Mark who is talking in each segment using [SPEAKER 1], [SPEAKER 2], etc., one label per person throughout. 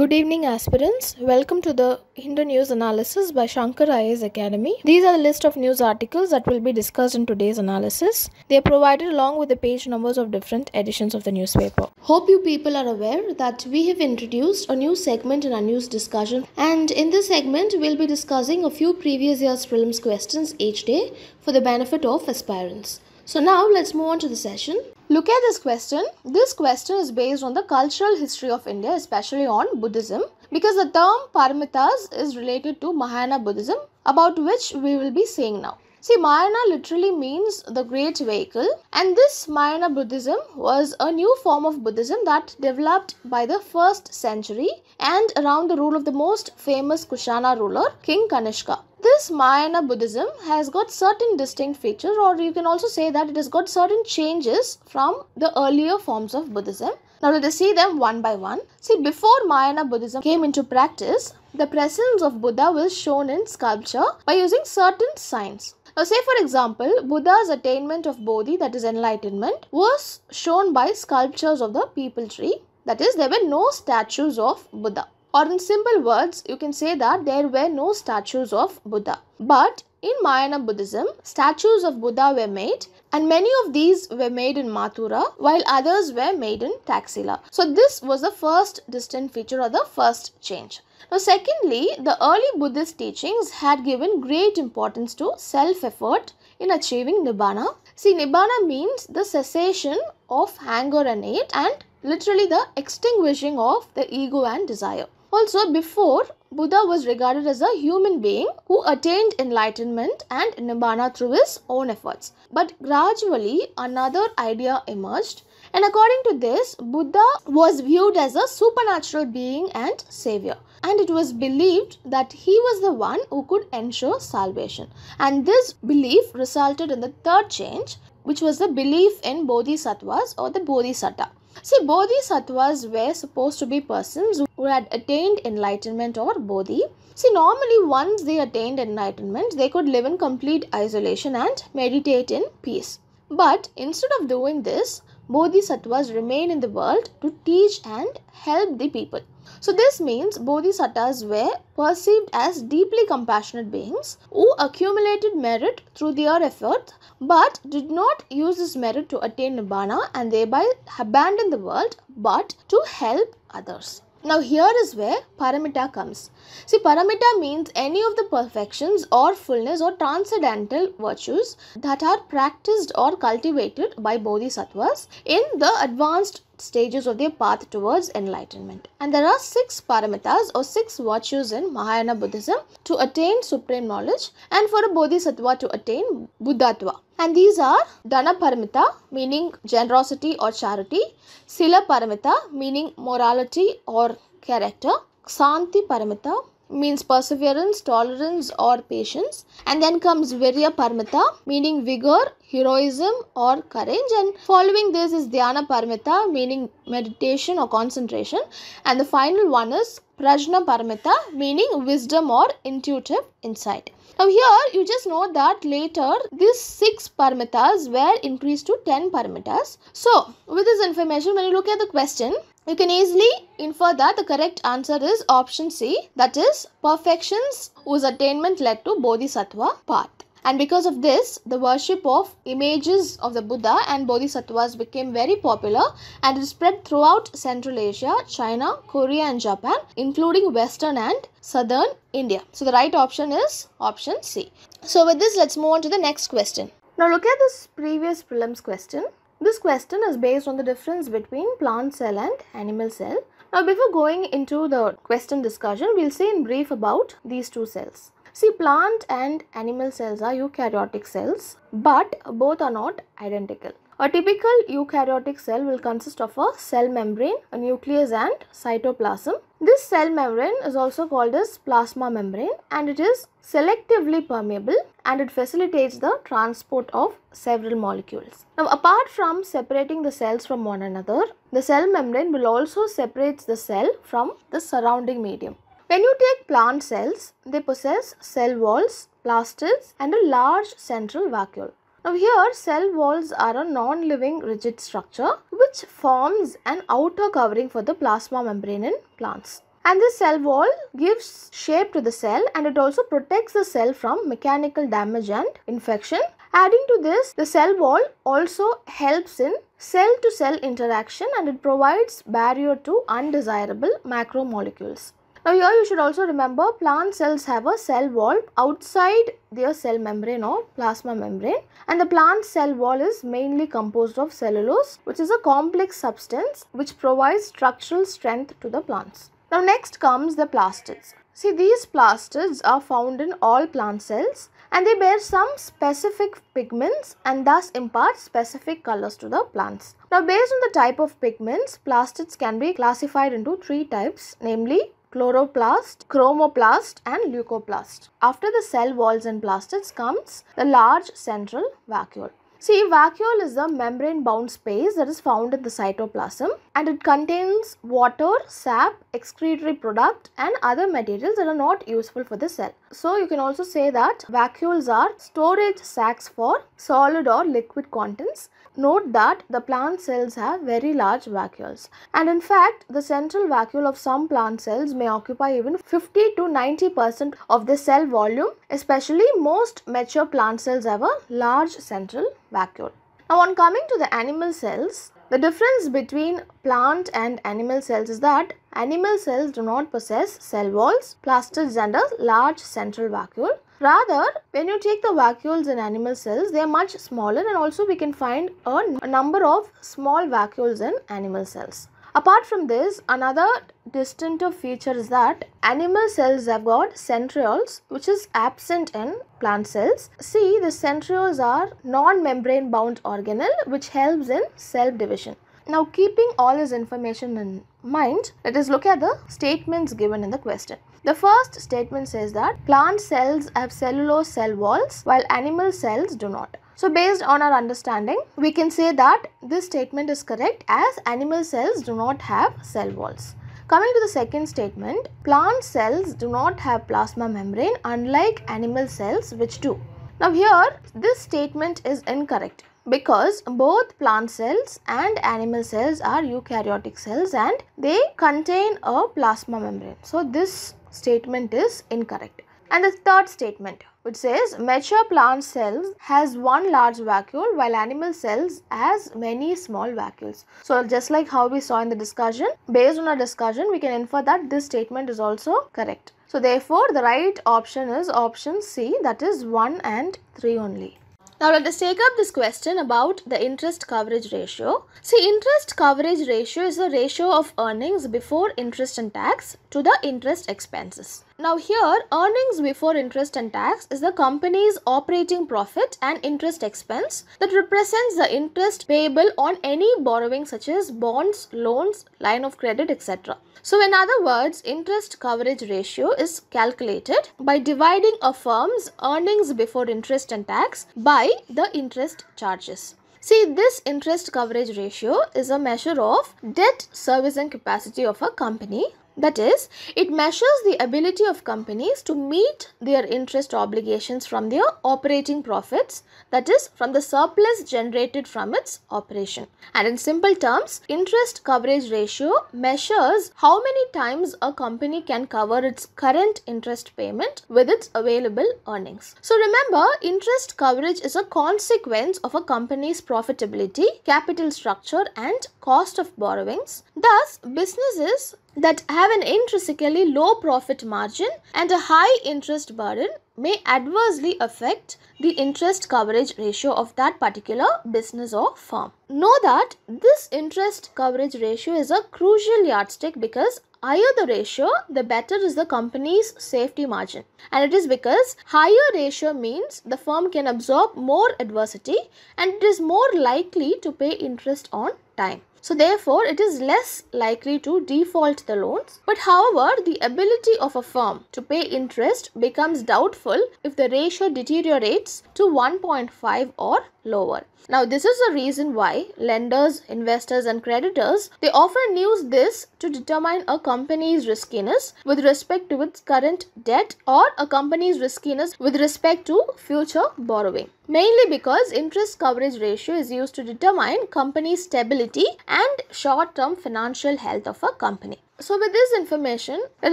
[SPEAKER 1] Good evening aspirants. Welcome to the Hindu News Analysis by Shankar IAS Academy. These are the list of news articles that will be discussed in today's analysis. They are provided along with the page numbers of different editions of the newspaper. Hope you people are aware that we have introduced a new segment in our news discussion and in this segment we'll be discussing a few previous year's prelims questions each day for the benefit of aspirants. So now let's move on to the session. Look at this question. This question is based on the cultural history of India, especially on Buddhism, because the term paramitas is related to Mahayana Buddhism, about which we will be saying now. See, Mahayana literally means the great vehicle, and this Mahayana Buddhism was a new form of Buddhism that developed by the first century and around the rule of the most famous Kushana ruler, King Kanishka this Mahayana Buddhism has got certain distinct features, or you can also say that it has got certain changes from the earlier forms of Buddhism. Now let us see them one by one. See, before Mahayana Buddhism came into practice, the presence of Buddha was shown in sculpture by using certain signs. Now, say for example, Buddha's attainment of Bodhi, that is enlightenment, was shown by sculptures of the people tree. That is, there were no statues of Buddha. Or in simple words, you can say that there were no statues of Buddha. But in Mayana Buddhism, statues of Buddha were made, and many of these were made in Mathura, while others were made in Taxila. So, this was the first distinct feature or the first change. Now, secondly, the early Buddhist teachings had given great importance to self effort in achieving Nibbana. See, Nibbana means the cessation of anger and hate and literally the extinguishing of the ego and desire. Also, before, Buddha was regarded as a human being who attained enlightenment and nibbana through his own efforts. But gradually, another idea emerged, and according to this, Buddha was viewed as a supernatural being and savior. And it was believed that he was the one who could ensure salvation. And this belief resulted in the third change, which was the belief in bodhisattvas or the bodhisatta. See, bodhisattvas were supposed to be persons who had attained enlightenment or bodhi. See, normally, once they attained enlightenment, they could live in complete isolation and meditate in peace. But instead of doing this, bodhisattvas remain in the world to teach and help the people. So, this means bodhisattvas were perceived as deeply compassionate beings who accumulated merit through their efforts but did not use this merit to attain Nirvana and thereby abandon the world but to help others. Now, here is where paramita comes. See, paramita means any of the perfections or fullness or transcendental virtues that are practiced or cultivated by bodhisattvas in the advanced stages of their path towards enlightenment. And there are six paramitas or six virtues in Mahayana Buddhism to attain supreme knowledge and for a bodhisattva to attain buddhatva. And these are Dana Paramita, meaning generosity or charity, Sila Paramita, meaning morality or character, Kshanti Paramita, means perseverance, tolerance, or patience. And then comes Virya Paramita, meaning vigor, heroism or courage and following this is dhyana paramita meaning meditation or concentration and the final one is prajna paramita meaning wisdom or intuitive insight now here you just know that later these six paramitas were increased to 10 paramitas so with this information when you look at the question you can easily infer that the correct answer is option C, that is, perfections whose attainment led to bodhisattva path. And because of this, the worship of images of the Buddha and Bodhisattvas became very popular and it spread throughout Central Asia, China, Korea, and Japan, including Western and Southern India. So the right option is option C. So with this, let's move on to the next question. Now look at this previous prelims question. This question is based on the difference between plant cell and animal cell. Now before going into the question discussion, we'll see in brief about these two cells. See, plant and animal cells are eukaryotic cells, but both are not identical. A typical eukaryotic cell will consist of a cell membrane, a nucleus and cytoplasm. This cell membrane is also called as plasma membrane and it is selectively permeable and it facilitates the transport of several molecules. Now apart from separating the cells from one another, the cell membrane will also separate the cell from the surrounding medium. When you take plant cells, they possess cell walls, plastids and a large central vacuole. Now here cell walls are a non-living rigid structure which forms an outer covering for the plasma membrane in plants. And this cell wall gives shape to the cell and it also protects the cell from mechanical damage and infection. Adding to this, the cell wall also helps in cell-to-cell -cell interaction and it provides barrier to undesirable macromolecules. Now here you should also remember plant cells have a cell wall outside their cell membrane or plasma membrane and the plant cell wall is mainly composed of cellulose which is a complex substance which provides structural strength to the plants. Now next comes the plastids. See these plastids are found in all plant cells and they bear some specific pigments and thus impart specific colors to the plants. Now based on the type of pigments, plastids can be classified into three types namely chloroplast, chromoplast and leucoplast. After the cell walls and plastids comes the large central vacuole. See, vacuole is a membrane-bound space that is found in the cytoplasm and it contains water, sap, excretory product and other materials that are not useful for the cell. So, you can also say that vacuoles are storage sacs for solid or liquid contents Note that the plant cells have very large vacuoles and in fact the central vacuole of some plant cells may occupy even 50 to 90% of the cell volume especially most mature plant cells have a large central vacuole. Now on coming to the animal cells, the difference between plant and animal cells is that animal cells do not possess cell walls, plastids and a large central vacuole Rather, when you take the vacuoles in animal cells, they are much smaller and also we can find a number of small vacuoles in animal cells. Apart from this, another distinctive feature is that animal cells have got centrioles which is absent in plant cells. See, the centrioles are non-membrane bound organelle which helps in cell division. Now keeping all this information in mind, let us look at the statements given in the question. The first statement says that plant cells have cellulose cell walls while animal cells do not. So based on our understanding, we can say that this statement is correct as animal cells do not have cell walls. Coming to the second statement, plant cells do not have plasma membrane unlike animal cells which do. Now here, this statement is incorrect because both plant cells and animal cells are eukaryotic cells and they contain a plasma membrane. So this statement is incorrect. And the third statement, which says mature plant cells has one large vacuole while animal cells has many small vacuoles. So just like how we saw in the discussion, based on our discussion, we can infer that this statement is also correct. So therefore, the right option is option C, that is 1 and 3 only. Now let us take up this question about the interest coverage ratio. See interest coverage ratio is the ratio of earnings before interest and tax to the interest expenses. Now here earnings before interest and tax is the company's operating profit and interest expense that represents the interest payable on any borrowing such as bonds, loans, line of credit etc. So in other words, interest coverage ratio is calculated by dividing a firm's earnings before interest and tax by the interest charges. See, this interest coverage ratio is a measure of debt servicing capacity of a company that is, it measures the ability of companies to meet their interest obligations from their operating profits, that is, from the surplus generated from its operation. And in simple terms, interest coverage ratio measures how many times a company can cover its current interest payment with its available earnings. So remember, interest coverage is a consequence of a company's profitability, capital structure, and cost of borrowings. Thus, businesses that have an intrinsically low profit margin and a high interest burden may adversely affect the interest coverage ratio of that particular business or firm. Know that this interest coverage ratio is a crucial yardstick because higher the ratio, the better is the company's safety margin. And it is because higher ratio means the firm can absorb more adversity and it is more likely to pay interest on time. So therefore, it is less likely to default the loans. But however, the ability of a firm to pay interest becomes doubtful if the ratio deteriorates to 1.5 or lower. Now, this is the reason why lenders, investors, and creditors they often use this to determine a company's riskiness with respect to its current debt or a company's riskiness with respect to future borrowing. Mainly because interest coverage ratio is used to determine company stability and short term financial health of a company. So with this information, let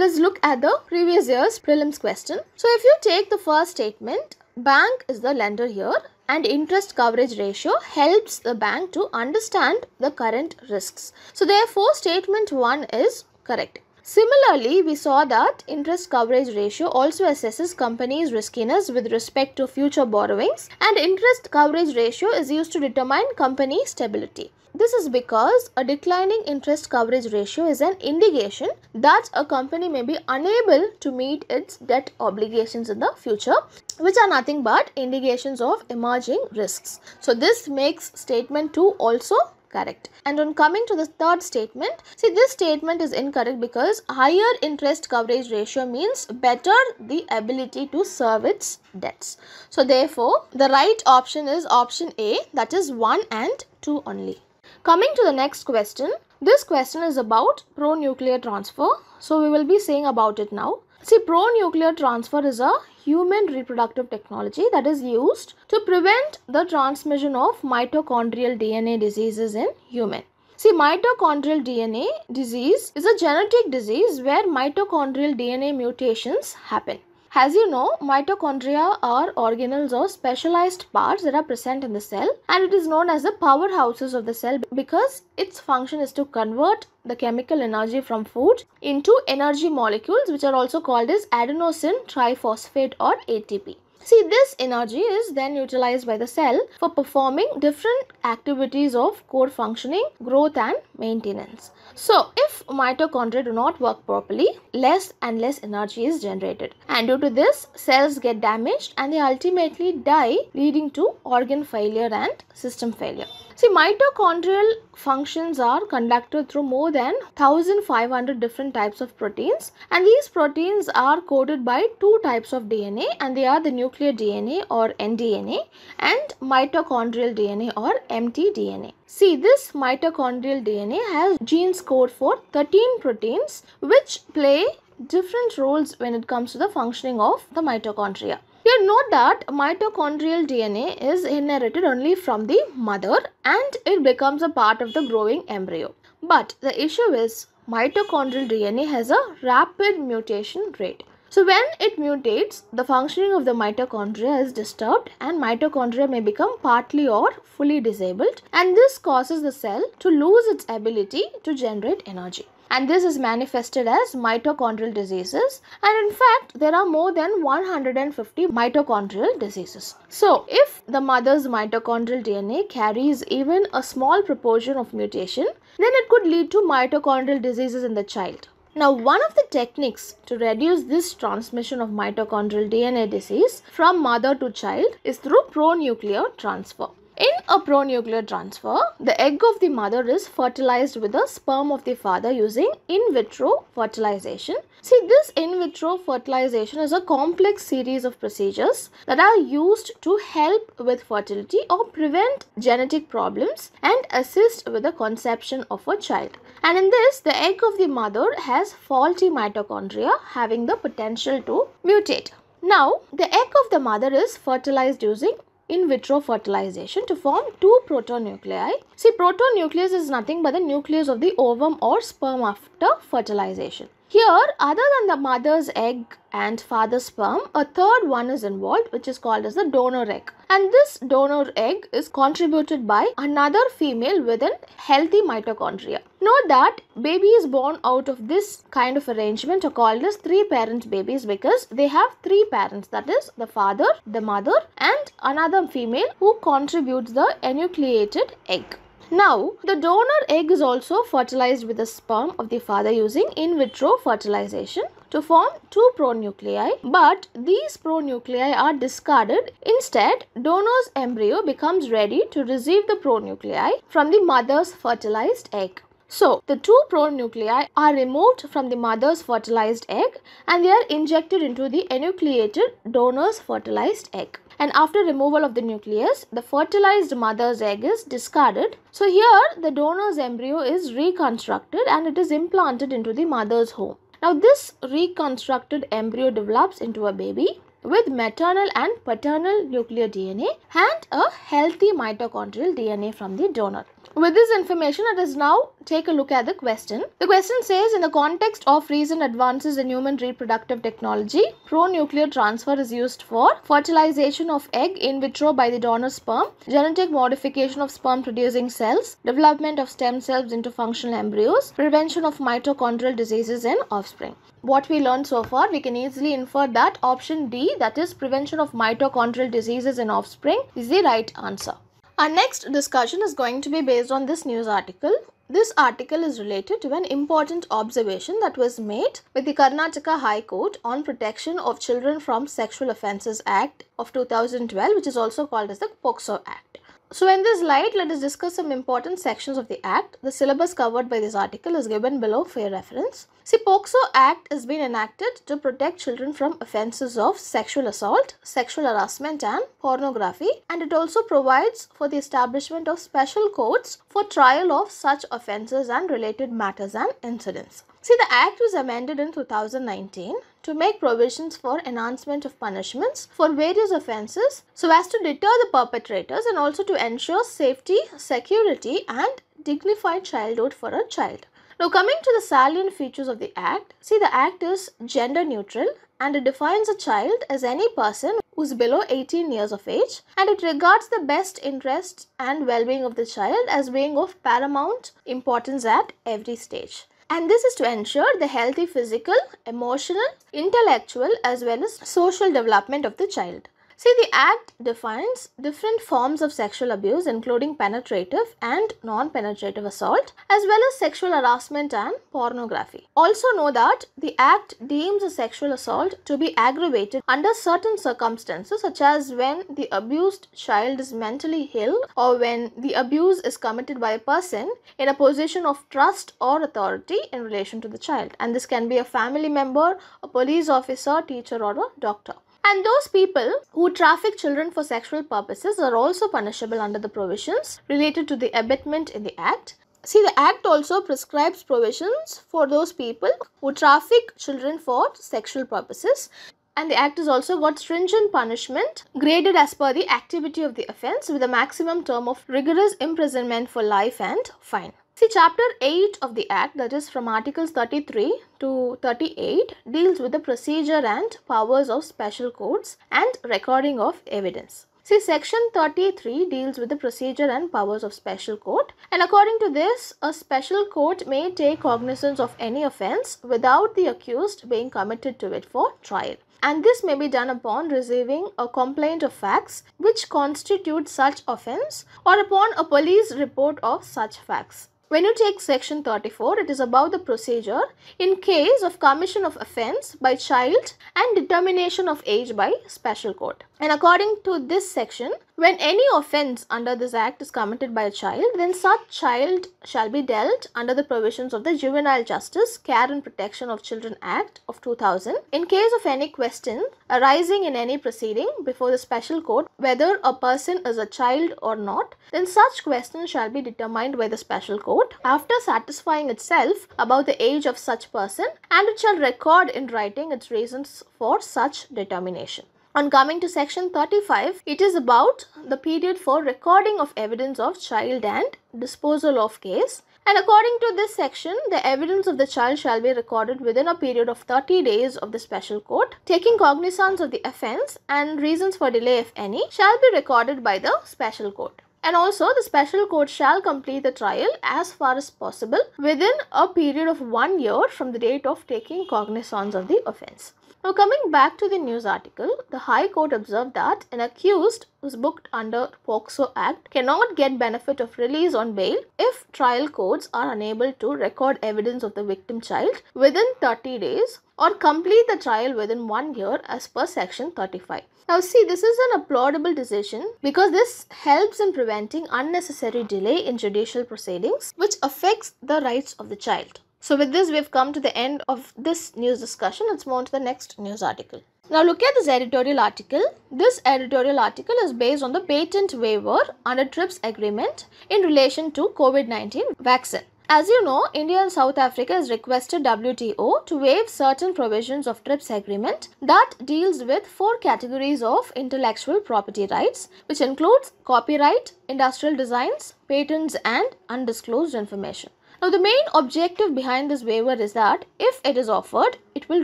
[SPEAKER 1] us look at the previous year's prelims question. So if you take the first statement, bank is the lender here and interest coverage ratio helps the bank to understand the current risks. So, therefore, statement 1 is correct. Similarly, we saw that interest coverage ratio also assesses companies' riskiness with respect to future borrowings and interest coverage ratio is used to determine company stability. This is because a declining interest coverage ratio is an indication that a company may be unable to meet its debt obligations in the future, which are nothing but indications of emerging risks. So this makes statement 2 also correct. And on coming to the third statement, see this statement is incorrect because higher interest coverage ratio means better the ability to serve its debts. So therefore, the right option is option A that is 1 and 2 only. Coming to the next question, this question is about pronuclear transfer. So we will be saying about it now. See, pronuclear transfer is a human reproductive technology that is used to prevent the transmission of mitochondrial DNA diseases in human. See, mitochondrial DNA disease is a genetic disease where mitochondrial DNA mutations happen. As you know, mitochondria are organelles or specialized parts that are present in the cell and it is known as the powerhouses of the cell because its function is to convert the chemical energy from food into energy molecules which are also called as adenosine triphosphate or ATP. See, this energy is then utilized by the cell for performing different activities of core functioning, growth and maintenance. So, if mitochondria do not work properly, less and less energy is generated. And due to this, cells get damaged and they ultimately die leading to organ failure and system failure. See, mitochondrial functions are conducted through more than 1500 different types of proteins and these proteins are coded by two types of DNA and they are the nuclear DNA or NDNA and mitochondrial DNA or mtDNA. See, this mitochondrial DNA has genes code for 13 proteins which play different roles when it comes to the functioning of the mitochondria. You know that mitochondrial DNA is inherited only from the mother and it becomes a part of the growing embryo. But the issue is mitochondrial DNA has a rapid mutation rate. So when it mutates, the functioning of the mitochondria is disturbed and mitochondria may become partly or fully disabled and this causes the cell to lose its ability to generate energy and this is manifested as mitochondrial diseases and in fact there are more than 150 mitochondrial diseases so if the mother's mitochondrial dna carries even a small proportion of mutation then it could lead to mitochondrial diseases in the child now, one of the techniques to reduce this transmission of mitochondrial DNA disease from mother to child is through pronuclear transfer. In a pronuclear transfer, the egg of the mother is fertilized with the sperm of the father using in vitro fertilization. See, this in vitro fertilization is a complex series of procedures that are used to help with fertility or prevent genetic problems and assist with the conception of a child. And in this, the egg of the mother has faulty mitochondria having the potential to mutate. Now, the egg of the mother is fertilized using in vitro fertilization to form two protonuclei. See protonucleus is nothing but the nucleus of the ovum or sperm after fertilization. Here, other than the mother's egg and father's sperm, a third one is involved, which is called as the donor egg. And this donor egg is contributed by another female within healthy mitochondria. Note that babies born out of this kind of arrangement are called as three parent babies because they have three parents that is, the father, the mother, and another female who contributes the enucleated egg. Now, the donor egg is also fertilized with the sperm of the father using in vitro fertilization to form two pronuclei, but these pronuclei are discarded. Instead, donor's embryo becomes ready to receive the pronuclei from the mother's fertilized egg. So, the two pronuclei are removed from the mother's fertilized egg and they are injected into the enucleated donor's fertilized egg and after removal of the nucleus, the fertilized mother's egg is discarded. So here the donor's embryo is reconstructed and it is implanted into the mother's home. Now this reconstructed embryo develops into a baby with maternal and paternal nuclear DNA and a healthy mitochondrial DNA from the donor. With this information, let us now take a look at the question. The question says, in the context of recent advances in human reproductive technology, pronuclear transfer is used for fertilization of egg in vitro by the donor sperm, genetic modification of sperm producing cells, development of stem cells into functional embryos, prevention of mitochondrial diseases in offspring. What we learned so far, we can easily infer that option D, that is prevention of mitochondrial diseases in offspring, is the right answer. Our next discussion is going to be based on this news article. This article is related to an important observation that was made with the Karnataka High Court on Protection of Children from Sexual Offences Act of 2012, which is also called as the POXO Act. So in this light, let us discuss some important sections of the Act. The syllabus covered by this article is given below for your reference. See, POCSO Act has been enacted to protect children from offences of sexual assault, sexual harassment and pornography and it also provides for the establishment of special courts for trial of such offences and related matters and incidents. See, the Act was amended in 2019 to make provisions for enhancement of punishments for various offenses so as to deter the perpetrators and also to ensure safety, security and dignified childhood for a child. Now coming to the salient features of the act, see the act is gender neutral and it defines a child as any person who's below 18 years of age and it regards the best interests and well-being of the child as being of paramount importance at every stage and this is to ensure the healthy physical, emotional, intellectual as well as social development of the child. See, the Act defines different forms of sexual abuse, including penetrative and non penetrative assault, as well as sexual harassment and pornography. Also, know that the Act deems a sexual assault to be aggravated under certain circumstances, such as when the abused child is mentally ill or when the abuse is committed by a person in a position of trust or authority in relation to the child. And this can be a family member, a police officer, teacher, or a doctor. And those people who traffic children for sexual purposes are also punishable under the provisions related to the abetment in the Act. See, the Act also prescribes provisions for those people who traffic children for sexual purposes. And the Act has also got stringent punishment graded as per the activity of the offence with a maximum term of rigorous imprisonment for life and fine. See, chapter 8 of the Act, that is from Articles 33 to 38, deals with the procedure and powers of special courts and recording of evidence. See, section 33 deals with the procedure and powers of special court. And according to this, a special court may take cognizance of any offense without the accused being committed to it for trial and this may be done upon receiving a complaint of facts which constitute such offence or upon a police report of such facts. When you take section 34, it is about the procedure in case of commission of offence by child and determination of age by special court. And according to this section, when any offence under this Act is committed by a child, then such child shall be dealt under the provisions of the Juvenile Justice, Care and Protection of Children Act of 2000 in case of any question arising in any proceeding before the special court whether a person is a child or not, then such question shall be determined by the special court after satisfying itself about the age of such person and it shall record in writing its reasons for such determination. On coming to section 35, it is about the period for recording of evidence of child and disposal of case. And according to this section, the evidence of the child shall be recorded within a period of 30 days of the special court. Taking cognizance of the offence and reasons for delay, if any, shall be recorded by the special court. And also, the special court shall complete the trial as far as possible within a period of one year from the date of taking cognizance of the offence. Now, coming back to the news article, the High Court observed that an accused who's booked under POXO Act cannot get benefit of release on bail if trial courts are unable to record evidence of the victim child within 30 days or complete the trial within one year as per section 35. Now see this is an applaudable decision because this helps in preventing unnecessary delay in judicial proceedings which affects the rights of the child. So with this, we've come to the end of this news discussion. Let's move on to the next news article. Now look at this editorial article. This editorial article is based on the patent waiver under TRIPS agreement in relation to COVID-19 vaccine. As you know, India and South Africa has requested WTO to waive certain provisions of TRIPS agreement that deals with four categories of intellectual property rights, which includes copyright, industrial designs, patents and undisclosed information. Now, the main objective behind this waiver is that if it is offered, it will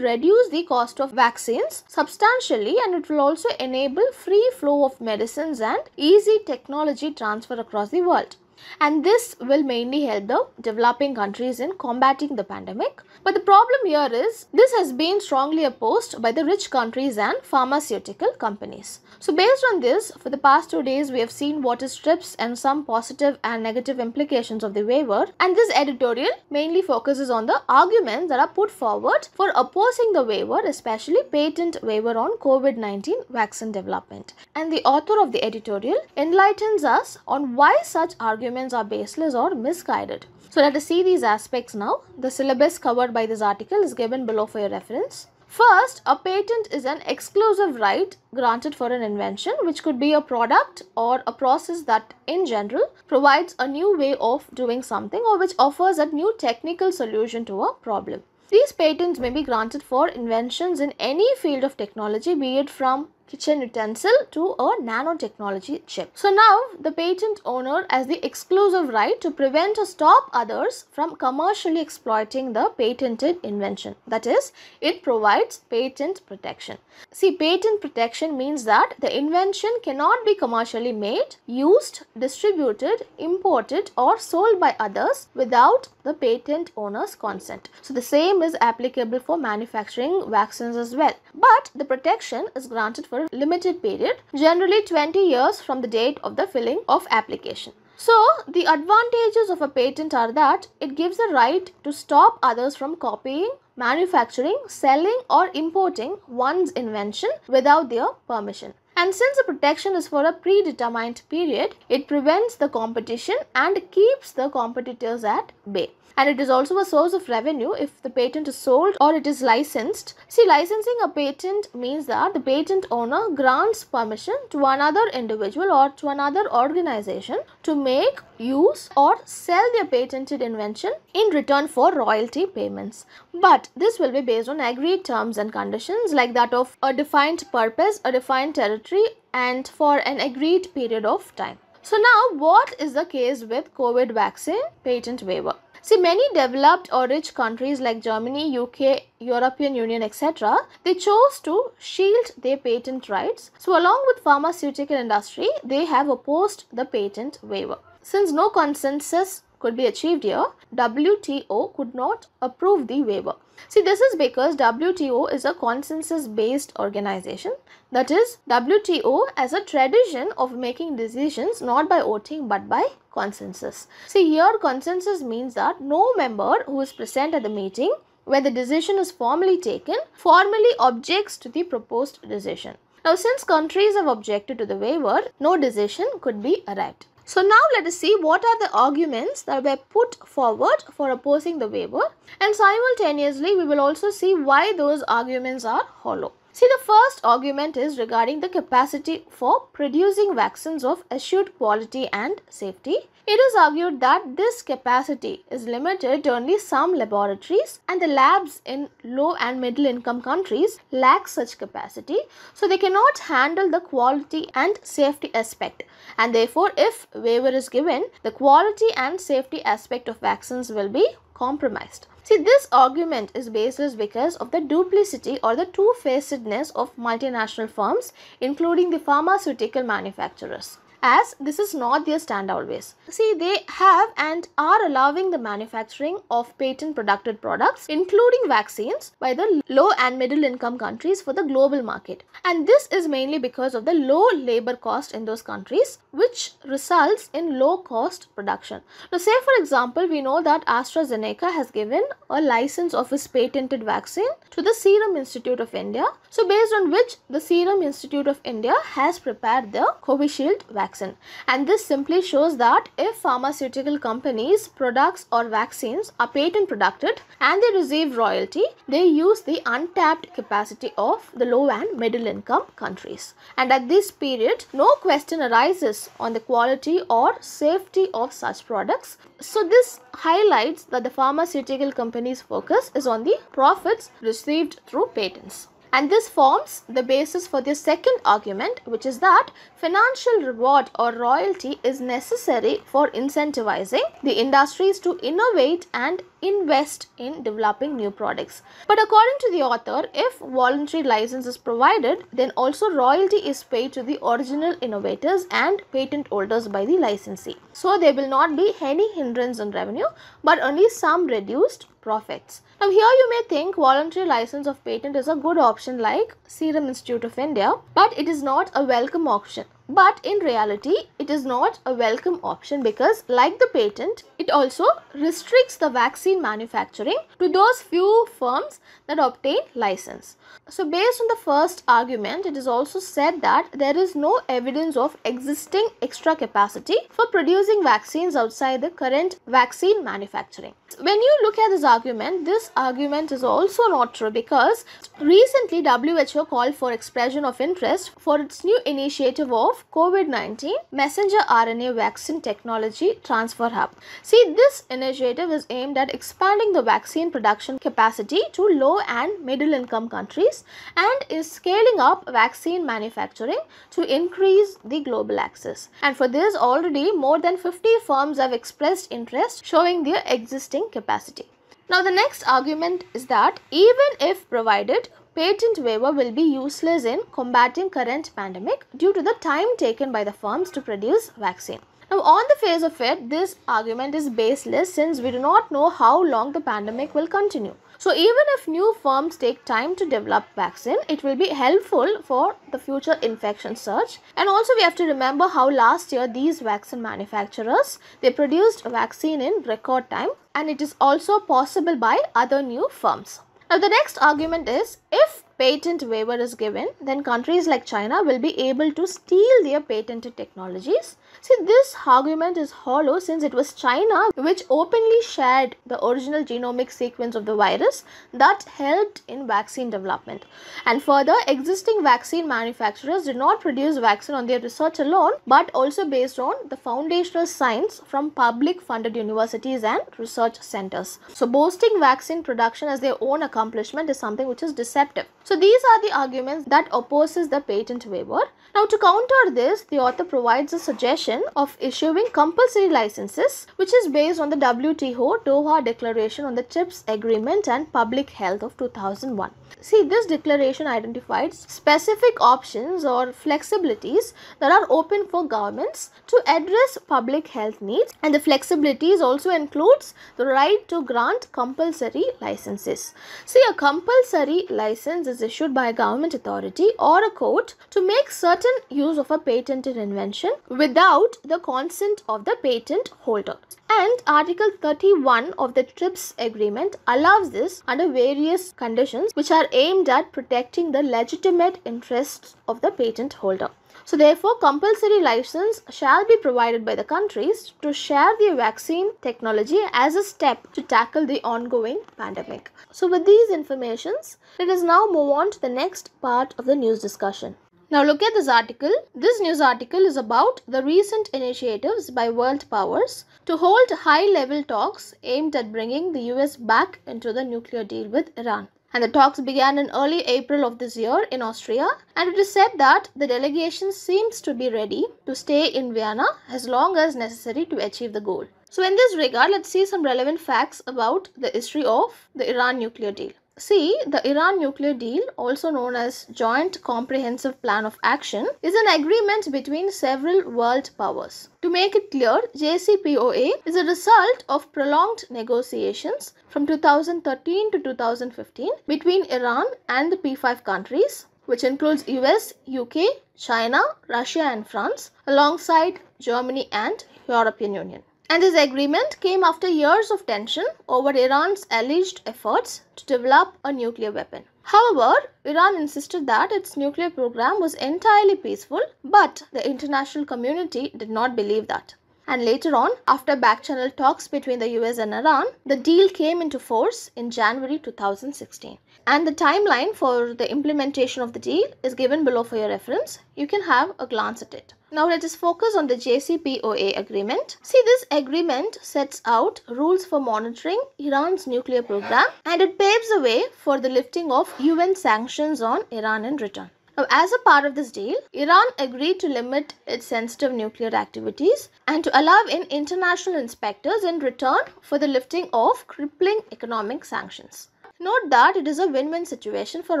[SPEAKER 1] reduce the cost of vaccines substantially and it will also enable free flow of medicines and easy technology transfer across the world. And this will mainly help the developing countries in combating the pandemic. But the problem here is this has been strongly opposed by the rich countries and pharmaceutical companies. So based on this, for the past two days, we have seen what is strips and some positive and negative implications of the waiver. And this editorial mainly focuses on the arguments that are put forward for opposing the waiver, especially patent waiver on COVID-19 vaccine development. And the author of the editorial enlightens us on why such arguments are baseless or misguided. So let us see these aspects now. The syllabus covered by this article is given below for your reference. First, a patent is an exclusive right granted for an invention, which could be a product or a process that, in general, provides a new way of doing something or which offers a new technical solution to a problem. These patents may be granted for inventions in any field of technology, be it from kitchen utensil to a nanotechnology chip. So now the patent owner has the exclusive right to prevent or stop others from commercially exploiting the patented invention. That is, it provides patent protection. See, patent protection means that the invention cannot be commercially made, used, distributed, imported or sold by others without the patent owner's consent. So the same is applicable for manufacturing vaccines as well. But the protection is granted for for a limited period, generally 20 years from the date of the filing of application. So, the advantages of a patent are that it gives the right to stop others from copying, manufacturing, selling or importing one's invention without their permission. And since the protection is for a predetermined period, it prevents the competition and keeps the competitors at bay and it is also a source of revenue if the patent is sold or it is licensed. See, licensing a patent means that the patent owner grants permission to another individual or to another organization to make, use or sell their patented invention in return for royalty payments. But this will be based on agreed terms and conditions like that of a defined purpose, a defined territory and for an agreed period of time. So now what is the case with COVID vaccine patent waiver? See, many developed or rich countries like Germany, UK, European Union, etc., they chose to shield their patent rights. So, along with pharmaceutical industry, they have opposed the patent waiver. Since no consensus could be achieved here, WTO could not approve the waiver. See, this is because WTO is a consensus based organization. That is, WTO as a tradition of making decisions not by voting but by consensus. See, here consensus means that no member who is present at the meeting where the decision is formally taken formally objects to the proposed decision. Now, since countries have objected to the waiver, no decision could be arrived. So now let us see what are the arguments that were put forward for opposing the waiver and simultaneously we will also see why those arguments are hollow. See the first argument is regarding the capacity for producing vaccines of assured quality and safety it is argued that this capacity is limited to only some laboratories and the labs in low and middle income countries lack such capacity so they cannot handle the quality and safety aspect and therefore if waiver is given the quality and safety aspect of vaccines will be compromised. See, this argument is baseless because of the duplicity or the two-facedness of multinational firms, including the pharmaceutical manufacturers as this is not their stand always. See, they have and are allowing the manufacturing of patent protected products, including vaccines, by the low and middle income countries for the global market. And this is mainly because of the low labor cost in those countries, which results in low cost production. Now, say for example, we know that AstraZeneca has given a license of its patented vaccine to the Serum Institute of India. So, based on which the Serum Institute of India has prepared the Covishield vaccine vaccine and this simply shows that if pharmaceutical companies products or vaccines are patent protected and they receive royalty they use the untapped capacity of the low and middle income countries and at this period no question arises on the quality or safety of such products so this highlights that the pharmaceutical company's focus is on the profits received through patents and this forms the basis for their second argument which is that financial reward or royalty is necessary for incentivizing the industries to innovate and invest in developing new products. But according to the author, if voluntary license is provided, then also royalty is paid to the original innovators and patent holders by the licensee. So there will not be any hindrance on revenue, but only some reduced profits. Now here you may think voluntary license of patent is a good option like Serum Institute of India, but it is not a welcome option but in reality, it is not a welcome option because, like the patent, it also restricts the vaccine manufacturing to those few firms that obtain license. So, based on the first argument, it is also said that there is no evidence of existing extra capacity for producing vaccines outside the current vaccine manufacturing. When you look at this argument, this argument is also not true because recently WHO called for expression of interest for its new initiative of of COVID-19 messenger RNA vaccine technology transfer hub. See, this initiative is aimed at expanding the vaccine production capacity to low and middle income countries and is scaling up vaccine manufacturing to increase the global access. And for this, already more than 50 firms have expressed interest showing their existing capacity. Now the next argument is that even if provided patent waiver will be useless in combating current pandemic due to the time taken by the firms to produce vaccine. Now, on the face of it, this argument is baseless since we do not know how long the pandemic will continue. So, even if new firms take time to develop vaccine, it will be helpful for the future infection surge. And also, we have to remember how last year these vaccine manufacturers they produced vaccine in record time, and it is also possible by other new firms. Now, the next argument is if patent waiver is given, then countries like China will be able to steal their patented technologies See, this argument is hollow since it was China which openly shared the original genomic sequence of the virus that helped in vaccine development. And further, existing vaccine manufacturers did not produce vaccine on their research alone but also based on the foundational science from public funded universities and research centers. So, boasting vaccine production as their own accomplishment is something which is deceptive. So, these are the arguments that opposes the patent waiver. Now, to counter this, the author provides a suggestion intention of issuing compulsory licenses, which is based on the WTO Doha Declaration on the TRIPS Agreement and Public Health of 2001. See, this declaration identified specific options or flexibilities that are open for governments to address public health needs, and the flexibilities also includes the right to grant compulsory licenses. See, a compulsory license is issued by a government authority or a court to make certain use of a patented invention without without the consent of the patent holder. And Article 31 of the TRIPS Agreement allows this under various conditions which are aimed at protecting the legitimate interests of the patent holder. So, therefore, compulsory license shall be provided by the countries to share the vaccine technology as a step to tackle the ongoing pandemic. So, with these informations, let us now move on to the next part of the news discussion. Now look at this article. This news article is about the recent initiatives by world powers to hold high-level talks aimed at bringing the US back into the nuclear deal with Iran. And the talks began in early April of this year in Austria and it is said that the delegation seems to be ready to stay in Vienna as long as necessary to achieve the goal. So in this regard, let's see some relevant facts about the history of the Iran nuclear deal. See, the Iran nuclear deal, also known as Joint Comprehensive Plan of Action, is an agreement between several world powers. To make it clear, JCPOA is a result of prolonged negotiations from 2013 to 2015 between Iran and the P5 countries, which includes US, UK, China, Russia and France, alongside Germany and European Union. And this agreement came after years of tension over Iran's alleged efforts to develop a nuclear weapon. However, Iran insisted that its nuclear program was entirely peaceful, but the international community did not believe that. And later on, after backchannel talks between the US and Iran, the deal came into force in January 2016 and the timeline for the implementation of the deal is given below for your reference. You can have a glance at it. Now let us focus on the JCPOA agreement. See this agreement sets out rules for monitoring Iran's nuclear program and it paves the way for the lifting of UN sanctions on Iran in return. Now, as a part of this deal, Iran agreed to limit its sensitive nuclear activities and to allow in international inspectors in return for the lifting of crippling economic sanctions. Note that it is a win-win situation for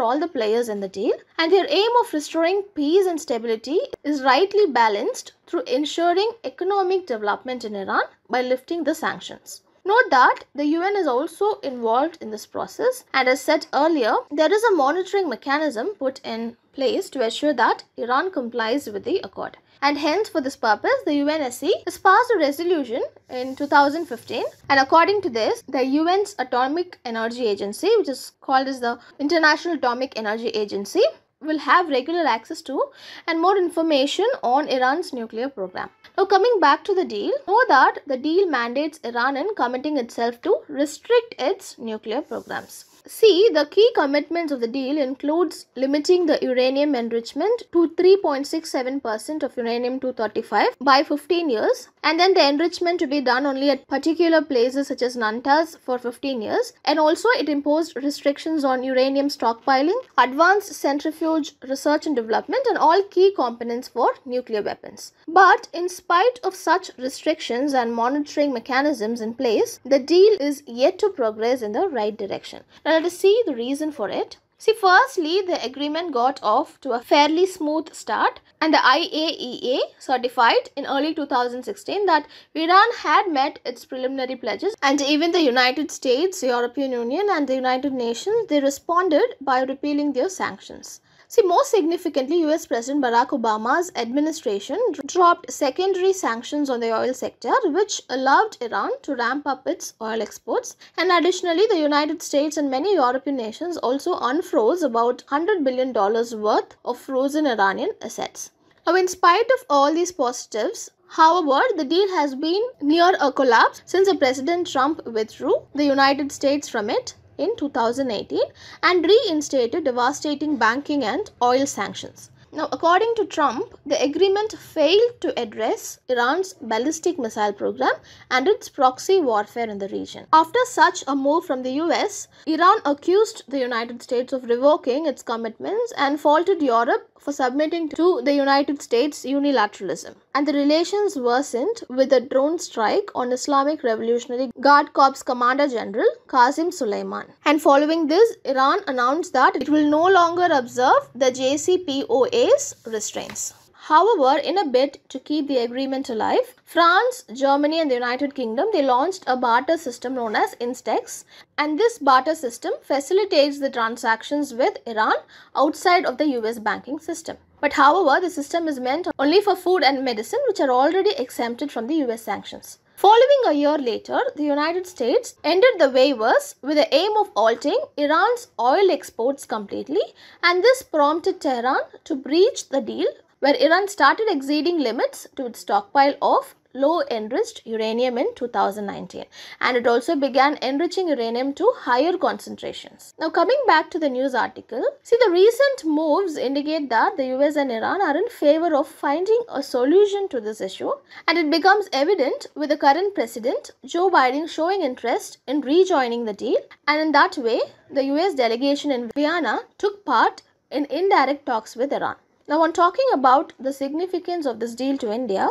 [SPEAKER 1] all the players in the deal and their aim of restoring peace and stability is rightly balanced through ensuring economic development in Iran by lifting the sanctions. Note that the UN is also involved in this process, and as said earlier, there is a monitoring mechanism put in place to assure that Iran complies with the accord and hence for this purpose the UNSC has passed a resolution in 2015 and according to this the UN's Atomic Energy Agency which is called as the International Atomic Energy Agency will have regular access to and more information on Iran's nuclear program. Now coming back to the deal, know that the deal mandates Iran in committing itself to restrict its nuclear programs. See, the key commitments of the deal includes limiting the uranium enrichment to 3.67% of uranium-235 by 15 years and then the enrichment to be done only at particular places such as Nantas for 15 years and also it imposed restrictions on uranium stockpiling, advanced centrifuge research and development and all key components for nuclear weapons. But in spite of such restrictions and monitoring mechanisms in place, the deal is yet to progress in the right direction. Now, to see the reason for it. See, firstly, the agreement got off to a fairly smooth start, and the IAEA certified in early 2016 that Iran had met its preliminary pledges, and even the United States, European Union, and the United Nations they responded by repealing their sanctions. See, more significantly, US President Barack Obama's administration dropped secondary sanctions on the oil sector, which allowed Iran to ramp up its oil exports. And additionally, the United States and many European nations also unfroze about $100 billion worth of frozen Iranian assets. Now, in spite of all these positives, However, the deal has been near a collapse since President Trump withdrew the United States from it in 2018 and reinstated devastating banking and oil sanctions. Now, according to Trump, the agreement failed to address Iran's ballistic missile program and its proxy warfare in the region. After such a move from the US, Iran accused the United States of revoking its commitments and faulted Europe for submitting to the United States unilateralism. And the relations worsened with a drone strike on Islamic Revolutionary Guard Corps Commander General Qasim Suleiman. And following this, Iran announced that it will no longer observe the JCPOA's restraints. However, in a bid to keep the agreement alive, France, Germany and the United Kingdom, they launched a barter system known as Instex and this barter system facilitates the transactions with Iran outside of the US banking system. But however, the system is meant only for food and medicine which are already exempted from the US sanctions. Following a year later, the United States ended the waivers with the aim of halting Iran's oil exports completely and this prompted Tehran to breach the deal where Iran started exceeding limits to its stockpile of low enriched uranium in 2019 and it also began enriching uranium to higher concentrations. Now coming back to the news article, see the recent moves indicate that the US and Iran are in favor of finding a solution to this issue and it becomes evident with the current president Joe Biden showing interest in rejoining the deal and in that way the US delegation in Vienna took part in indirect talks with Iran. Now, on talking about the significance of this deal to India,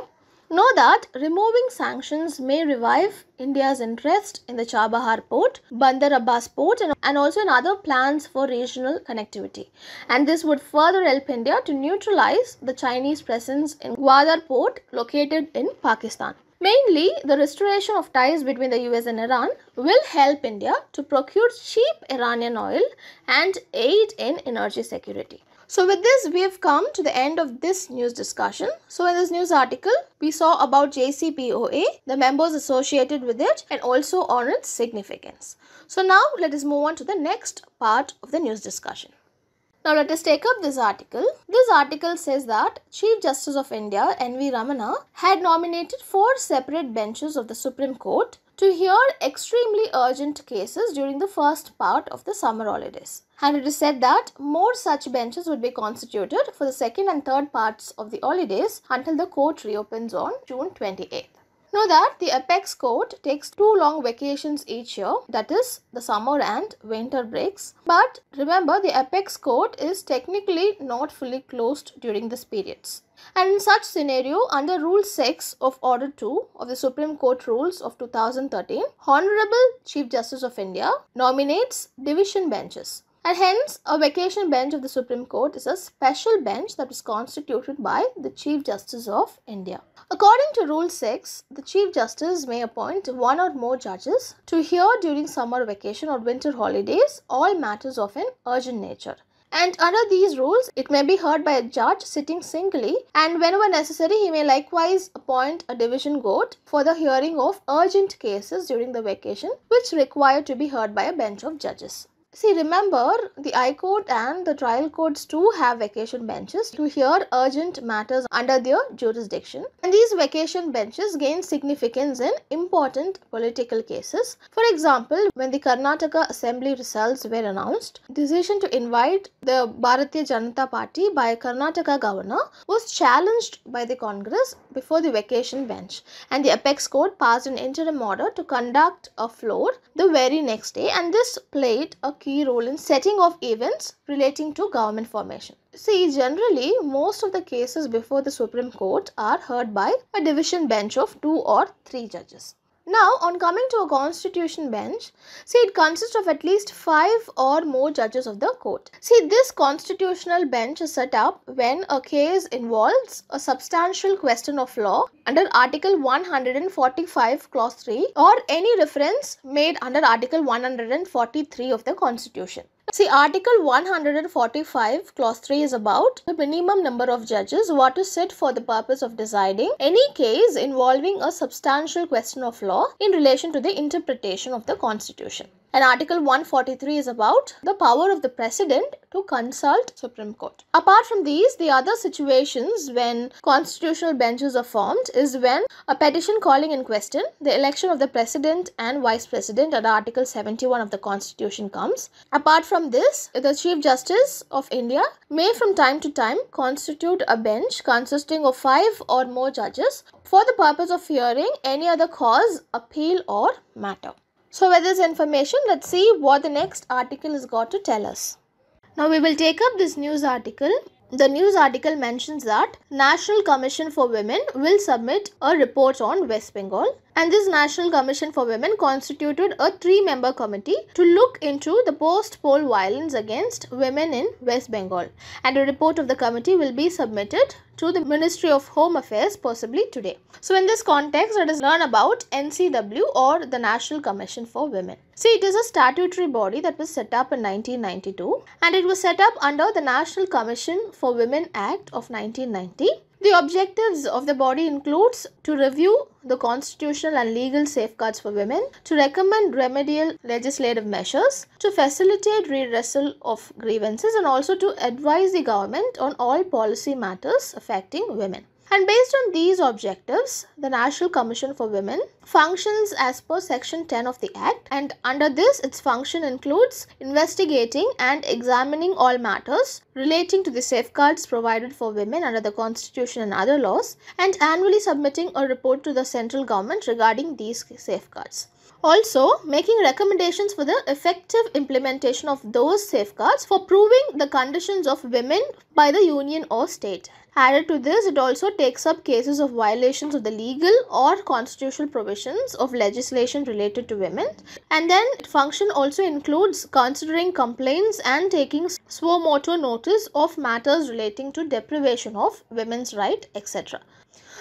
[SPEAKER 1] know that removing sanctions may revive India's interest in the Chabahar port, Bandar Abbas port, and, also in other plans for regional connectivity. And this would further help India to neutralize the Chinese presence in Gwadar port located in Pakistan. Mainly, the restoration of ties between the US and Iran will help India to procure cheap Iranian oil and aid in energy security. So with this, we have come to the end of this news discussion. So in this news article, we saw about JCPOA, the members associated with it and also on its significance. So now let us move on to the next part of the news discussion. Now let us take up this article. This article says that Chief Justice of India N.V. Ramana had nominated four separate benches of the Supreme Court to hear extremely urgent cases during the first part of the summer holidays. And it is said that more such benches would be constituted for the second and third parts of the holidays until the court reopens on June 28th. Know that the apex court takes two long vacations each year, that is, the summer and winter breaks. But remember, the apex court is technically not fully closed during these periods. And in such scenario, under Rule 6 of Order 2 of the Supreme Court Rules of 2013, Honorable Chief Justice of India nominates division benches and hence, a vacation bench of the Supreme Court is a special bench that was constituted by the Chief Justice of India. According to Rule 6, the Chief Justice may appoint one or more judges to hear during summer vacation or winter holidays all matters of an urgent nature. And under these rules, it may be heard by a judge sitting singly, and whenever necessary, he may likewise appoint a division court for the hearing of urgent cases during the vacation, which require to be heard by a bench of judges. See, remember the High Court and the trial courts too have vacation benches to hear urgent matters under their jurisdiction. And these vacation benches gain significance in important political cases. For example, when the Karnataka Assembly results were announced, decision to invite the Bharatiya Janata Party by Karnataka governor was challenged by the Congress before the vacation bench. And the apex court passed an interim order to conduct a floor the very next day and this played a key role in setting of events relating to government formation. See, generally, most of the cases before the Supreme Court are heard by a division bench of two or three judges. Now, on coming to a constitution bench, see it consists of at least five or more judges of the court. See, this constitutional bench is set up when a case involves a substantial question of law under Article 145, Clause 3, or any reference made under Article 143 of the Constitution. See, Article 145, Clause 3 is about the minimum number of judges who are to sit for the purpose of deciding any case involving a substantial question of law in relation to the interpretation of the Constitution. And Article 143 is about the power of the President to consult Supreme Court. Apart from these, the other situations when constitutional benches are formed is when a petition calling in question the election of the President and Vice President under Article 71 of the Constitution comes. Apart from this, the Chief Justice of India may from time to time constitute a bench consisting of five or more judges for the purpose of hearing any other cause, appeal, or matter. So with this information, let's see what the next article has got to tell us. Now we will take up this news article. The news article mentions that National Commission for Women will submit a report on West Bengal and this National Commission for Women constituted a three member committee to look into the post poll violence against women in West Bengal. And a report of the committee will be submitted to the Ministry of Home Affairs possibly today. So in this context, let us learn about NCW or the National Commission for Women. See, it is a statutory body that was set up in 1992 and it was set up under the National Commission for Women Act of 1990 the objectives of the body includes to review the constitutional and legal safeguards for women, to recommend remedial legislative measures, to facilitate redressal of grievances and also to advise the government on all policy matters affecting women. And based on these objectives, the National Commission for Women functions as per Section 10 of the Act, and under this, its function includes investigating and examining all matters relating to the safeguards provided for women under the Constitution and other laws, and annually submitting a report to the central government regarding these safeguards. Also, making recommendations for the effective implementation of those safeguards for proving the conditions of women by the union or state. Added to this, it also takes up cases of violations of the legal or constitutional provisions of legislation related to women. And then, function also includes considering complaints and taking suo motu notice of matters relating to deprivation of women's right, etc.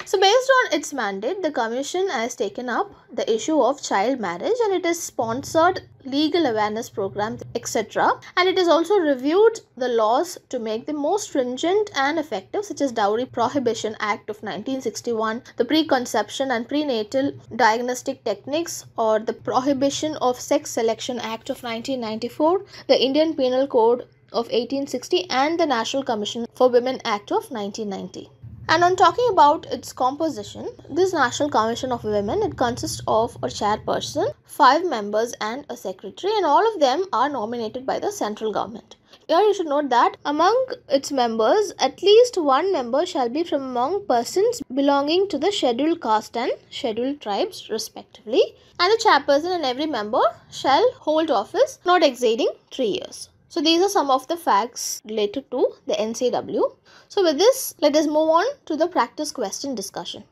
[SPEAKER 1] So, based on its mandate, the Commission has taken up the issue of child marriage and it has sponsored legal awareness programs, etc. And it has also reviewed the laws to make them more stringent and effective, such as Dowry Prohibition Act of 1961, the Preconception and Prenatal Diagnostic Techniques, or the Prohibition of Sex Selection Act of 1994, the Indian Penal Code of 1860, and the National Commission for Women Act of 1990. And on talking about its composition, this National Commission of Women it consists of a chairperson, five members, and a secretary, and all of them are nominated by the central government. Here you should note that among its members, at least one member shall be from among persons belonging to the scheduled caste and scheduled tribes respectively, and the chairperson and every member shall hold office not exceeding three years. So these are some of the facts related to the NCW. So with this, let us move on to the practice question discussion.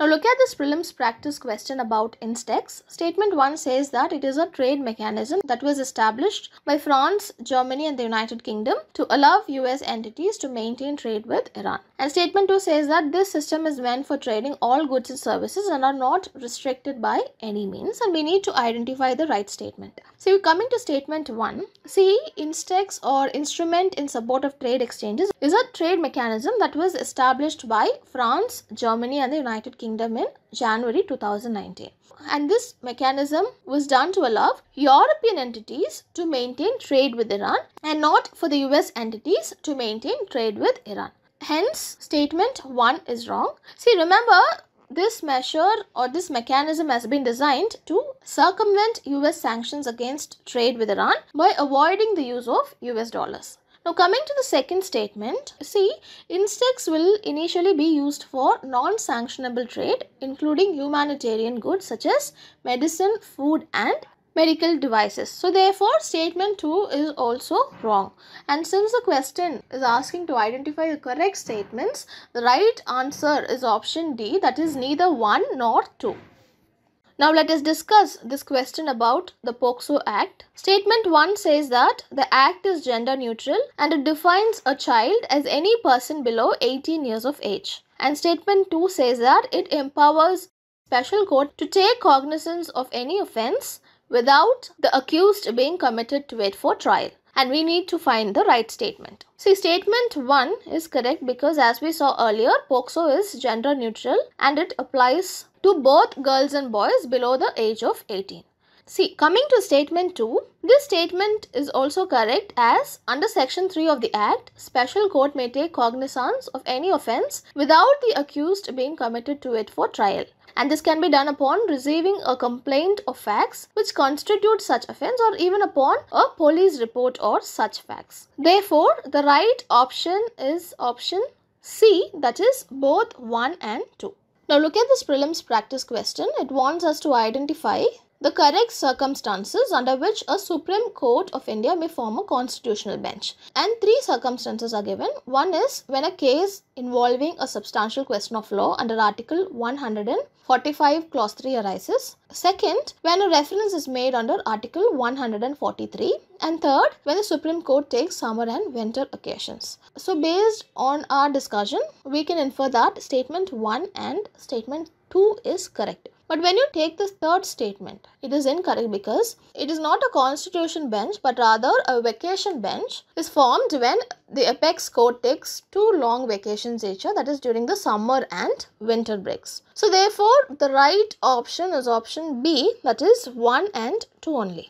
[SPEAKER 1] Now look at this prelims practice question about Instex. Statement 1 says that it is a trade mechanism that was established by France, Germany and the United Kingdom to allow US entities to maintain trade with Iran. And statement 2 says that this system is meant for trading all goods and services and are not restricted by any means and we need to identify the right statement. So we coming to statement 1. See, Instex or instrument in support of trade exchanges is a trade mechanism that was established by France, Germany and the United Kingdom Kingdom in January 2019. And this mechanism was done to allow European entities to maintain trade with Iran and not for the US entities to maintain trade with Iran. Hence, statement 1 is wrong. See, remember, this measure or this mechanism has been designed to circumvent US sanctions against trade with Iran by avoiding the use of US dollars. Now coming to the second statement, see insects will initially be used for non-sanctionable trade including humanitarian goods such as medicine, food and medical devices. So therefore statement 2 is also wrong. And since the question is asking to identify the correct statements, the right answer is option D that is neither 1 nor 2. Now let us discuss this question about the POXO Act. Statement 1 says that the act is gender neutral and it defines a child as any person below 18 years of age. And statement 2 says that it empowers special court to take cognizance of any offense without the accused being committed to it for trial and we need to find the right statement. See statement 1 is correct because as we saw earlier POXO is gender neutral and it applies to both girls and boys below the age of 18. See, coming to statement 2, this statement is also correct as under section 3 of the act, special court may take cognizance of any offence without the accused being committed to it for trial. And this can be done upon receiving a complaint of facts which constitute such offence or even upon a police report or such facts. Therefore, the right option is option C that is both 1 and 2. Now look at this prelims practice question. It wants us to identify the correct circumstances under which a Supreme Court of India may form a constitutional bench. And three circumstances are given. One is when a case involving a substantial question of law under Article 145 Clause 3 arises. Second, when a reference is made under Article 143. And third, when the Supreme Court takes summer and winter occasions. So based on our discussion, we can infer that statement 1 and statement 2 is correct. But when you take this third statement, it is incorrect because it is not a constitution bench but rather a vacation bench is formed when the apex court takes two long vacations each year that is during the summer and winter breaks. So therefore the right option is option B that is 1 and 2 only.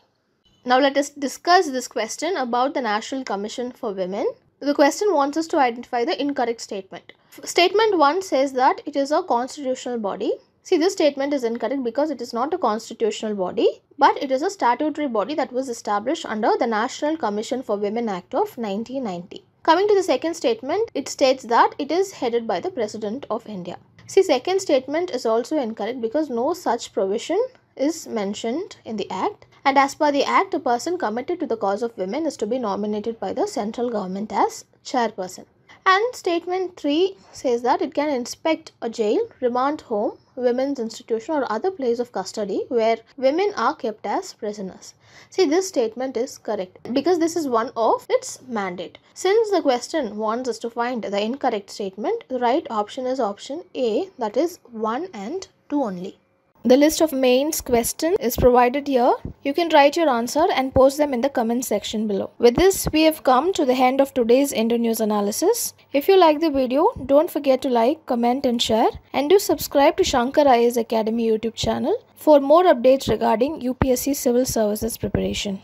[SPEAKER 1] Now let us discuss this question about the National Commission for Women. The question wants us to identify the incorrect statement. Statement 1 says that it is a constitutional body See, this statement is incorrect because it is not a constitutional body, but it is a statutory body that was established under the National Commission for Women Act of 1990. Coming to the second statement, it states that it is headed by the President of India. See, second statement is also incorrect because no such provision is mentioned in the Act. And as per the Act, a person committed to the cause of women is to be nominated by the central government as chairperson. And statement 3 says that it can inspect a jail, remand home, women's institution or other place of custody where women are kept as prisoners. See, this statement is correct because this is one of its mandate. Since the question wants us to find the incorrect statement, the right option is option A, that is 1 and 2 only. The list of mains questions is provided here. You can write your answer and post them in the comment section below. With this, we have come to the end of today's Indo News analysis. If you like the video, don't forget to like, comment and share. And do subscribe to Shankar IAS Academy YouTube channel for more updates regarding UPSC Civil Services preparation.